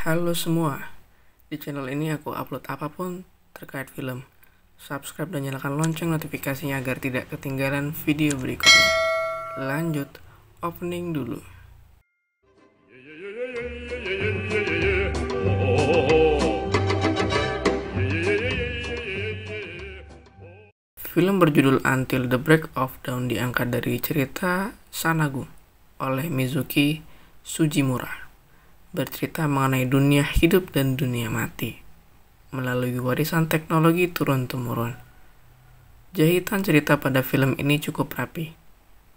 Halo semua, di channel ini aku upload apapun terkait film. Subscribe dan nyalakan lonceng notifikasinya agar tidak ketinggalan video berikutnya. Lanjut, opening dulu. Film berjudul Until the Break of Dawn diangkat dari cerita Sanagu oleh Mizuki Sujimura bercerita mengenai dunia hidup dan dunia mati melalui warisan teknologi turun-temurun. Jahitan cerita pada film ini cukup rapi,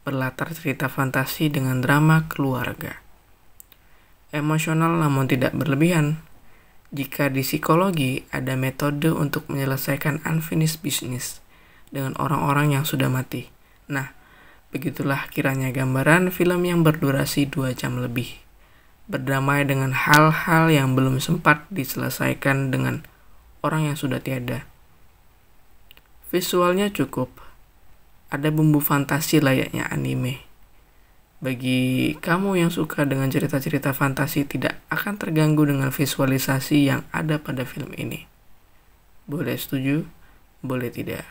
berlatar cerita fantasi dengan drama keluarga. Emosional namun tidak berlebihan. Jika di psikologi ada metode untuk menyelesaikan unfinished business dengan orang-orang yang sudah mati. Nah, begitulah kiranya gambaran film yang berdurasi 2 jam lebih berdamai dengan hal-hal yang belum sempat diselesaikan dengan orang yang sudah tiada. Visualnya cukup, ada bumbu fantasi layaknya anime. Bagi kamu yang suka dengan cerita-cerita fantasi tidak akan terganggu dengan visualisasi yang ada pada film ini. Boleh setuju, boleh tidak.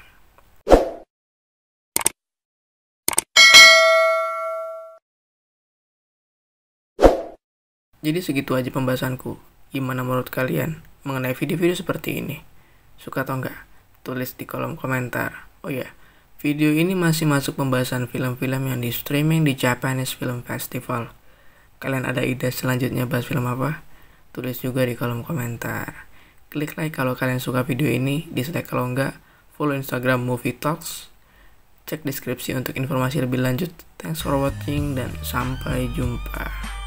Jadi segitu aja pembahasanku. Gimana menurut kalian mengenai video-video seperti ini? Suka atau enggak? Tulis di kolom komentar. Oh ya, video ini masih masuk pembahasan film-film yang di streaming di Japanese Film Festival. Kalian ada ide selanjutnya bahas film apa? Tulis juga di kolom komentar. Klik like kalau kalian suka video ini, dislike kalau enggak, follow Instagram Movie Talks, cek deskripsi untuk informasi lebih lanjut. Thanks for watching dan sampai jumpa.